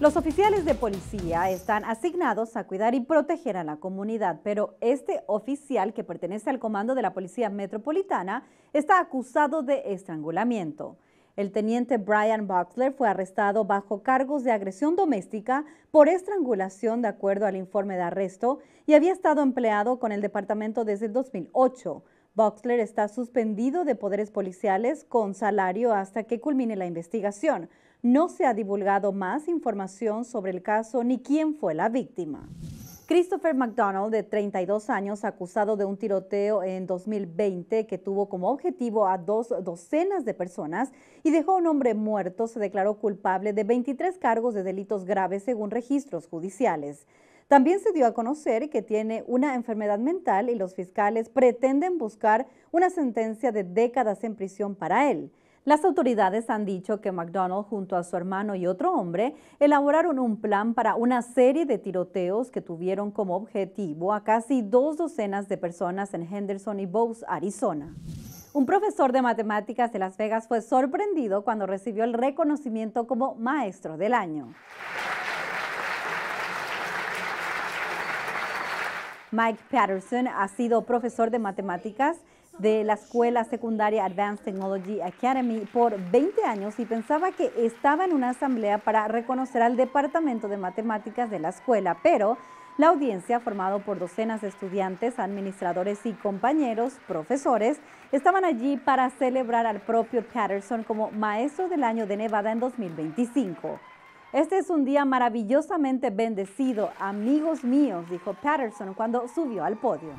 Los oficiales de policía están asignados a cuidar y proteger a la comunidad, pero este oficial que pertenece al comando de la Policía Metropolitana está acusado de estrangulamiento. El teniente Brian Boxler fue arrestado bajo cargos de agresión doméstica por estrangulación de acuerdo al informe de arresto y había estado empleado con el departamento desde el 2008. Boxler está suspendido de poderes policiales con salario hasta que culmine la investigación. No se ha divulgado más información sobre el caso ni quién fue la víctima. Christopher McDonald, de 32 años, acusado de un tiroteo en 2020 que tuvo como objetivo a dos docenas de personas y dejó a un hombre muerto, se declaró culpable de 23 cargos de delitos graves según registros judiciales. También se dio a conocer que tiene una enfermedad mental y los fiscales pretenden buscar una sentencia de décadas en prisión para él. Las autoridades han dicho que McDonald junto a su hermano y otro hombre elaboraron un plan para una serie de tiroteos que tuvieron como objetivo a casi dos docenas de personas en Henderson y Bowes, Arizona. Un profesor de matemáticas de Las Vegas fue sorprendido cuando recibió el reconocimiento como Maestro del Año. Mike Patterson ha sido profesor de matemáticas de la escuela secundaria Advanced Technology Academy por 20 años y pensaba que estaba en una asamblea para reconocer al Departamento de Matemáticas de la escuela, pero la audiencia, formado por docenas de estudiantes, administradores y compañeros, profesores, estaban allí para celebrar al propio Patterson como maestro del año de Nevada en 2025. Este es un día maravillosamente bendecido, amigos míos, dijo Patterson cuando subió al podio.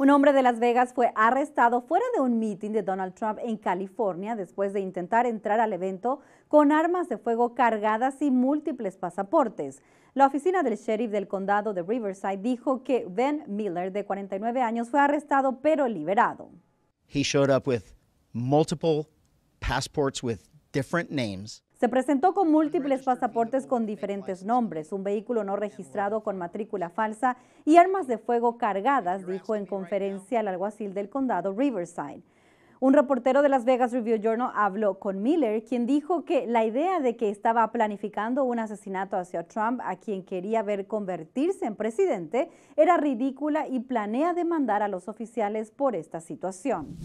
Un hombre de Las Vegas fue arrestado fuera de un meeting de Donald Trump en California después de intentar entrar al evento con armas de fuego cargadas y múltiples pasaportes. La oficina del sheriff del condado de Riverside dijo que Ben Miller, de 49 años, fue arrestado pero liberado. He showed up with multiple passports with different names. Se presentó con múltiples pasaportes con diferentes nombres, un vehículo no registrado con matrícula falsa y armas de fuego cargadas, dijo en conferencia el alguacil del condado Riverside. Un reportero de Las Vegas Review Journal habló con Miller, quien dijo que la idea de que estaba planificando un asesinato hacia Trump, a quien quería ver convertirse en presidente, era ridícula y planea demandar a los oficiales por esta situación.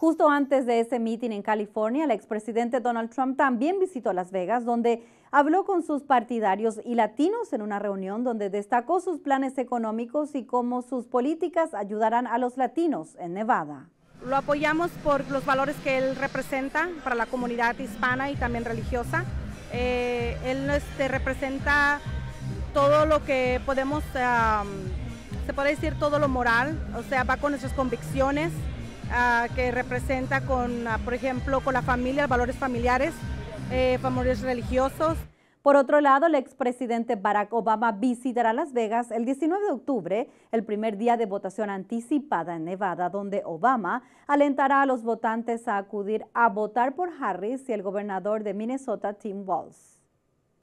Justo antes de ese meeting en California, el expresidente Donald Trump también visitó Las Vegas, donde habló con sus partidarios y latinos en una reunión donde destacó sus planes económicos y cómo sus políticas ayudarán a los latinos en Nevada. Lo apoyamos por los valores que él representa para la comunidad hispana y también religiosa. Eh, él este, representa todo lo que podemos, se puede decir todo lo moral, o sea, va con nuestras convicciones. Ah, que representa con, ah, por ejemplo, con la familia, valores familiares, eh, valores religiosos. Por otro lado, el expresidente Barack Obama visitará Las Vegas el 19 de octubre, el primer día de votación anticipada en Nevada, donde Obama alentará a los votantes a acudir a votar por Harris y el gobernador de Minnesota, Tim Walz.